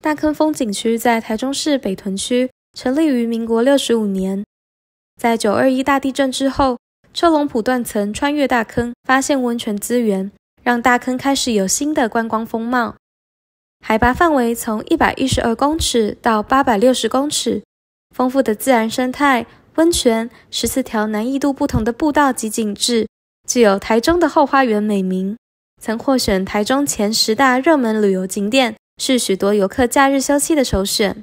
大坑风景区在台中市北屯区，成立于民国六十五年。在九二一大地震之后，车龙埔断层穿越大坑，发现温泉资源，让大坑开始有新的观光风貌。海拔范围从一百一十二公尺到八百六十公尺，丰富的自然生态、温泉、十四条难易度不同的步道及景致，具有台中的后花园美名，曾获选台中前十大热门旅游景点。是许多游客假日休息的首选。